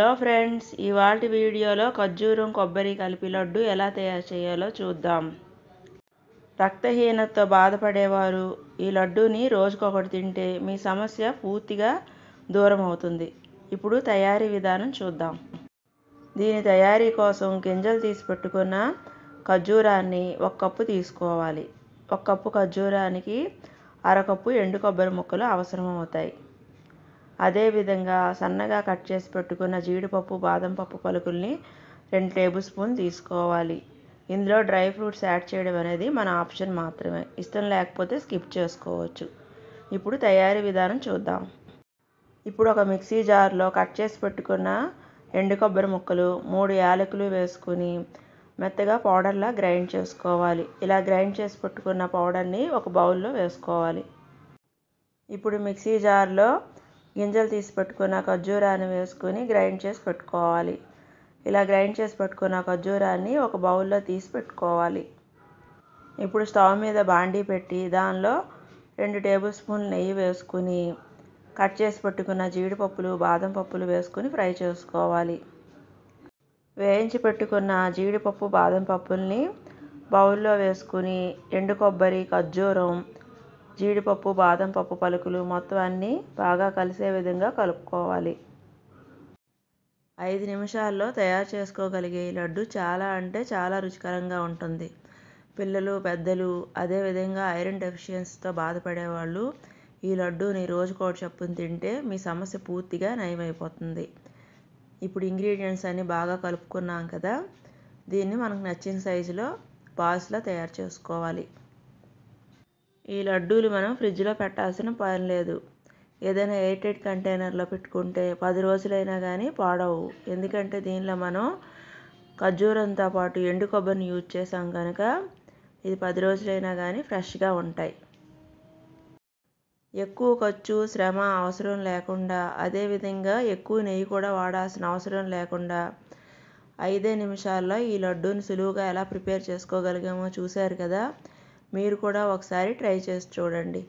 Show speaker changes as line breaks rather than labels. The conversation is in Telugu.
హలో ఫ్రెండ్స్ ఇవాళ వీడియోలో ఖర్జూరం కొబ్బరి కలిపి లడ్డు ఎలా తయారు చేయాలో చూద్దాం రక్తహీనతతో బాధపడేవారు ఈ లడ్డూని రోజుకొకటి తింటే మీ సమస్య పూర్తిగా దూరం అవుతుంది ఇప్పుడు తయారీ విధానం చూద్దాం దీని తయారీ కోసం గింజలు తీసి పెట్టుకున్న ఖర్జూరాన్ని ఒక కప్పు తీసుకోవాలి ఒక కప్పు ఖర్జూరానికి అరకప్పు ఎండు కొబ్బరి ముక్కలు అవసరం అవుతాయి అదేవిధంగా సన్నగా కట్ చేసి పెట్టుకున్న జీడిపప్పు బాదం పప్పు పలుకుల్ని రెండు టేబుల్ స్పూన్ తీసుకోవాలి ఇందులో డ్రై ఫ్రూట్స్ యాడ్ చేయడం అనేది మన ఆప్షన్ మాత్రమే ఇష్టం లేకపోతే స్కిప్ చేసుకోవచ్చు ఇప్పుడు తయారీ విధానం చూద్దాం ఇప్పుడు ఒక మిక్సీ జార్లో కట్ చేసి పెట్టుకున్న ఎండు కొబ్బరి ముక్కలు మూడు యాలకులు వేసుకుని మెత్తగా పౌడర్లా గ్రైండ్ చేసుకోవాలి ఇలా గ్రైండ్ చేసి పెట్టుకున్న పౌడర్ని ఒక బౌల్లో వేసుకోవాలి ఇప్పుడు మిక్సీ జార్లో గింజలు తీసి పెట్టుకున్న ఖర్జూరాన్ని వేసుకొని గ్రైండ్ చేసి పెట్టుకోవాలి ఇలా గ్రైండ్ చేసి పెట్టుకున్న ఖర్జూరాన్ని ఒక బౌల్లో తీసి పెట్టుకోవాలి ఇప్పుడు స్టవ్ మీద బాండీ పెట్టి దానిలో రెండు టేబుల్ స్పూన్ నెయ్యి వేసుకుని కట్ చేసి పెట్టుకున్న జీడిపప్పులు బాదం పప్పులు వేసుకుని ఫ్రై చేసుకోవాలి వేయించి పెట్టుకున్న జీడిపప్పు బాదం పప్పుల్ని బౌల్లో వేసుకుని ఎండు కొబ్బరి ఖర్జూరం జీడిపప్పు బాదం పప్పు పలుకులు మొత్తం అన్నీ బాగా కలిసే విధంగా కలుపుకోవాలి ఐదు నిమిషాల్లో తయారు చేసుకోగలిగే ఈ లడ్డు చాలా అంటే చాలా రుచికరంగా ఉంటుంది పిల్లలు పెద్దలు అదేవిధంగా ఐరన్ డెఫిషియన్సీతో బాధపడేవాళ్ళు ఈ లడ్డూని రోజుకోటి చొప్పున తింటే మీ సమస్య పూర్తిగా నయమైపోతుంది ఇప్పుడు ఇంగ్రీడియంట్స్ అన్నీ బాగా కలుపుకున్నాం కదా దీన్ని మనకు నచ్చిన సైజులో బాల్స్లా తయారు చేసుకోవాలి ఈ లడ్డూలు మనం ఫ్రిడ్జ్లో పెట్టాల్సిన పని లేదు ఏదైనా ఎయిటెడ్ కంటైనర్లో పెట్టుకుంటే పది రోజులైనా కానీ పాడవు ఎందుకంటే దీనిలో మనం ఖర్జూరంతో పాటు ఎండు కొబ్బరిని యూజ్ చేసాం కనుక ఇది పది రోజులైనా కానీ ఫ్రెష్గా ఉంటాయి ఎక్కువ ఖర్చు శ్రమ అవసరం లేకుండా అదేవిధంగా ఎక్కువ నెయ్యి కూడా వాడాల్సిన అవసరం లేకుండా ఐదే నిమిషాల్లో ఈ లడ్డూని సులువుగా ఎలా ప్రిపేర్ చేసుకోగలిగామో చూశారు కదా మీరు కూడా ఒకసారి ట్రై చేసి చూడండి